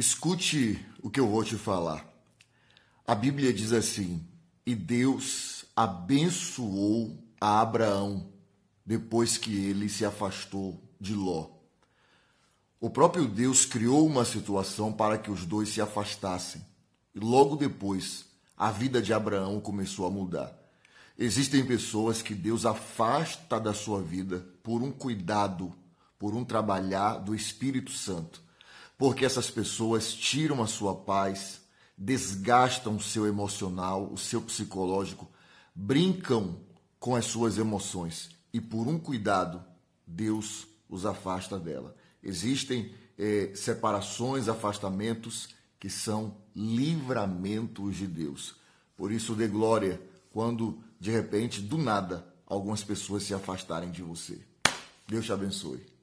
Escute o que eu vou te falar. A Bíblia diz assim: E Deus abençoou a Abraão depois que ele se afastou de Ló. O próprio Deus criou uma situação para que os dois se afastassem. E logo depois, a vida de Abraão começou a mudar. Existem pessoas que Deus afasta da sua vida por um cuidado, por um trabalhar do Espírito Santo porque essas pessoas tiram a sua paz, desgastam o seu emocional, o seu psicológico, brincam com as suas emoções e por um cuidado Deus os afasta dela. Existem é, separações, afastamentos que são livramentos de Deus. Por isso dê glória quando de repente, do nada, algumas pessoas se afastarem de você. Deus te abençoe.